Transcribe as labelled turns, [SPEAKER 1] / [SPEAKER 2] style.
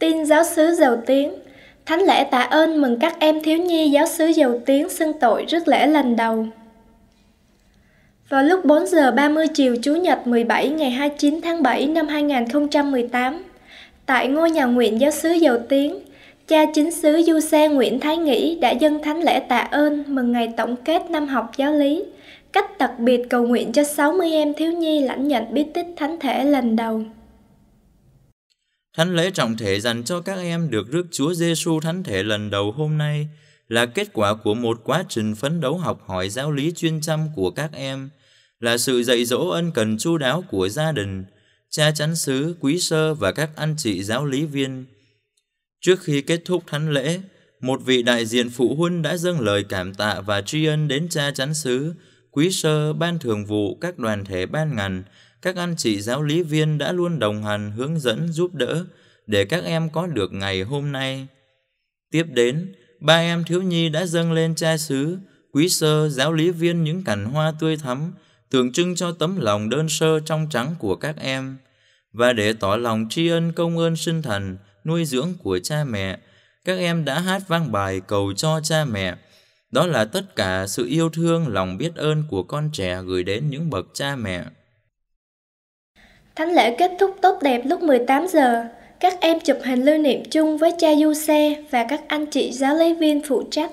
[SPEAKER 1] Tin giáo sứ giàu tiếng Thánh lễ tạ
[SPEAKER 2] ơn mừng các em thiếu nhi giáo sứ giàu tiếng xưng tội rất lễ lần đầu. Vào lúc 4 giờ 30 chiều Chủ nhật 17 ngày 29 tháng 7 năm 2018, tại ngôi nhà nguyện giáo sứ giàu Tiếng, cha chính sứ Du Xe Nguyễn Thái Nghĩ đã dâng thánh lễ tạ ơn mừng ngày tổng kết năm học giáo lý, cách đặc biệt cầu nguyện cho 60 em thiếu nhi lãnh nhận bí tích thánh thể lần đầu.
[SPEAKER 3] Thánh lễ trọng thể dành cho các em được rước Chúa Giêsu thánh thể lần đầu hôm nay là kết quả của một quá trình phấn đấu học hỏi giáo lý chuyên chăm của các em, là sự dạy dỗ ân cần chu đáo của gia đình, cha chánh xứ, quý sơ và các anh chị giáo lý viên. Trước khi kết thúc thánh lễ, một vị đại diện phụ huynh đã dâng lời cảm tạ và tri ân đến cha chánh xứ quý sơ, ban thường vụ, các đoàn thể ban ngành, các anh chị giáo lý viên đã luôn đồng hành hướng dẫn giúp đỡ để các em có được ngày hôm nay. Tiếp đến, ba em thiếu nhi đã dâng lên cha xứ, quý sơ, giáo lý viên những cành hoa tươi thắm, tượng trưng cho tấm lòng đơn sơ trong trắng của các em. Và để tỏ lòng tri ân công ơn sinh thần, nuôi dưỡng của cha mẹ, các em đã hát vang bài cầu cho cha mẹ, đó là tất cả sự yêu thương, lòng biết ơn của con trẻ gửi đến những bậc cha mẹ.
[SPEAKER 2] Thánh lễ kết thúc tốt đẹp lúc 18 giờ. Các em chụp hình lưu niệm chung với cha du xe và các anh chị
[SPEAKER 1] giáo lý viên phụ trách.